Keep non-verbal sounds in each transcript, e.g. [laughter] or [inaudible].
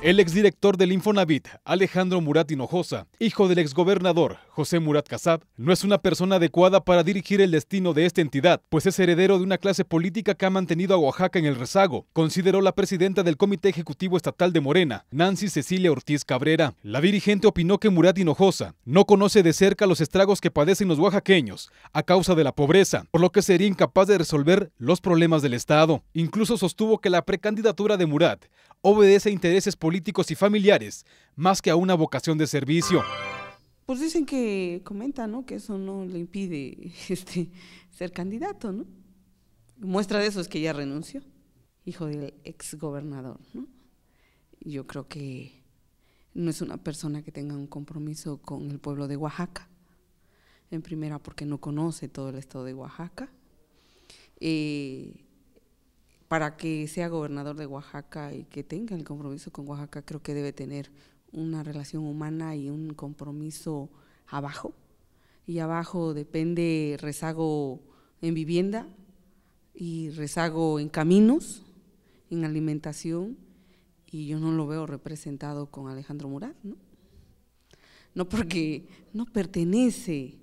El exdirector del Infonavit, Alejandro Murat Hinojosa, hijo del exgobernador José Murat Casab, no es una persona adecuada para dirigir el destino de esta entidad, pues es heredero de una clase política que ha mantenido a Oaxaca en el rezago, consideró la presidenta del Comité Ejecutivo Estatal de Morena, Nancy Cecilia Ortiz Cabrera. La dirigente opinó que Murat Hinojosa no conoce de cerca los estragos que padecen los oaxaqueños a causa de la pobreza, por lo que sería incapaz de resolver los problemas del Estado. Incluso sostuvo que la precandidatura de Murat obedece a intereses políticos y familiares, más que a una vocación de servicio. Pues dicen que comenta, ¿no? Que eso no le impide [laughs] este, ser candidato, ¿no? Muestra de eso es que ya renunció, hijo del exgobernador, ¿no? Yo creo que no es una persona que tenga un compromiso con el pueblo de Oaxaca. En primera, porque no conoce todo el estado de Oaxaca. Eh, para que sea gobernador de Oaxaca y que tenga el compromiso con Oaxaca, creo que debe tener una relación humana y un compromiso abajo. Y abajo depende rezago en vivienda y rezago en caminos, en alimentación, y yo no lo veo representado con Alejandro Murat, ¿no? No porque no pertenece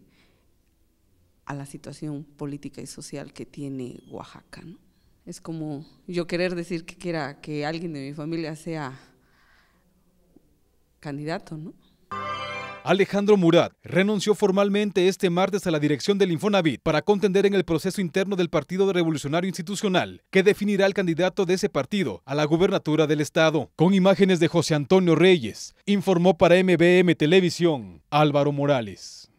a la situación política y social que tiene Oaxaca, ¿no? Es como yo querer decir que quiera que alguien de mi familia sea candidato, ¿no? Alejandro Murat renunció formalmente este martes a la dirección del Infonavit para contender en el proceso interno del Partido Revolucionario Institucional, que definirá al candidato de ese partido a la gubernatura del Estado. Con imágenes de José Antonio Reyes, informó para MBM Televisión Álvaro Morales.